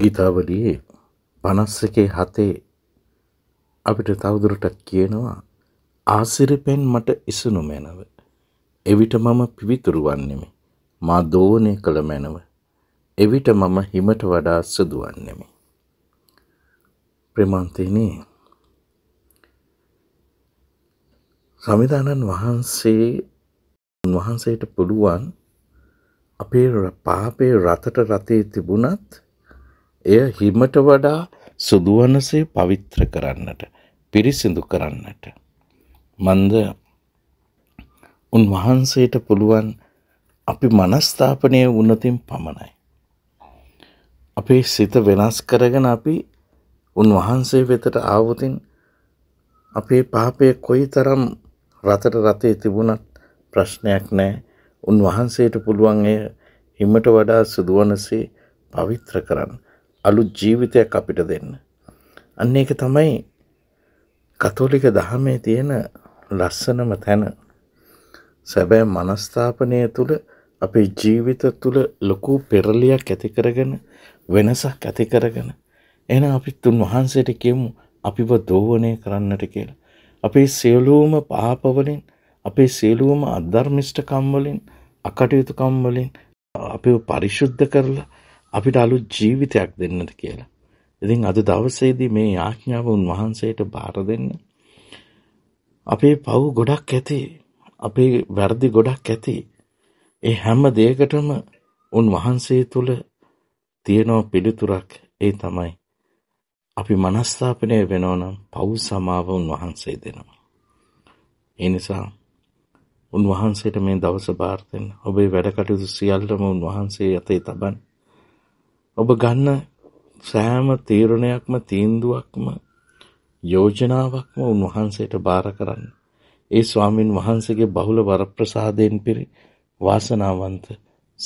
ගීතාවලියේ පනස් එකේ හතේ අපිට තවදුරටත් කියනවා ආසිරිපෙන් මට ඉසුණු මැනව. එවිට මම පිවිතුරු වන්නෙමි. මා දෝනය කළ මැනව. එවිට මම හිමට වඩා සුදුවන්නෙමි. ප්‍රමාන්තයනේ සමිධානන් වහන්සේ උන්වහන්සේට පුළුවන් අපේ පාපේ රතට රතේ තිබුණත් එය හිමට වඩා සුදුවනසේ පවිත්‍ර කරන්නට පිරිසිදු කරන්නට. මන්ද උන්වහන්සේට පුළුවන් අපි මනස්ථාපනය උන්නතින් පමණයි. අපේ සිත වෙනස් කරගෙන අපි උන්වහන්සේ වෙතට ආවතින් අපේ පාපය කොයි තරම් රතට රතේ තිබුණත් ප්‍රශ්නයක් නෑ උන්වහන්සේට පුළුවන් එය හිමට වඩා සුදුවනසේ පවිත්‍ර කරන්න. අලුත් ජීවිතයක් අපිට දෙන්න. අන්න ඒක තමයි කතෝලික දහමේ තියෙන ලස්සනම තැන සැබෑ මනස්ථාපනය තුළ අපේ ජීවිත තුළ ලොකු පෙරලියක් ඇතිකරගෙන වෙනසක් ඇතිකරගෙන එන අපිත් තුන් වහන්සේට කියමු අපිව දෝවනය කරන්නට කියලා. අපේ සියලූම පාපවලින් අපේ සියලූම අධර්මිෂ්ටකම්වලින් අකටයුතුකම්වලින් අප පරිශුද්ධ කරලා අපිට අලුත් ජීවිතයක් දෙන්නට කියලා. ඉතින් අද දවසේදී මේ යාඥාව උන්වහන්සේට බාර දෙන්න අපේ පව් ගොඩක් ඇති අපේ වැරදි ගොඩක් ඇති ඒ හැම දෙයකටම උන්වහන්සේ තුළ තියෙනෝ පිළිතුරක් ඒ තමයි අපි මනස්ථාපනය වෙනෝනම් පව් සමාව උන්වහන්සේ දෙනවා. ඒ නිසා උන්වහන්සේට මේ දවස භාර්තෙන් ඔබේ වැඩකටයුතු සියල්ලම උන්වහන්සේ යතේ තබන් ඔබ ගන්න සෑම තීරණයක්ම තීන්දුවක්ම යෝජනාවක්ම උන්වහන්සේට බාර කරන්න. ඒ ස්වාමින් වහන්සේගේ බහුල වරප්‍රසාදයෙන් පිරි වාසනාවන්ත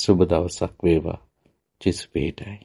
සුබ දවසක් වේවා. චිස් පිහිටයි.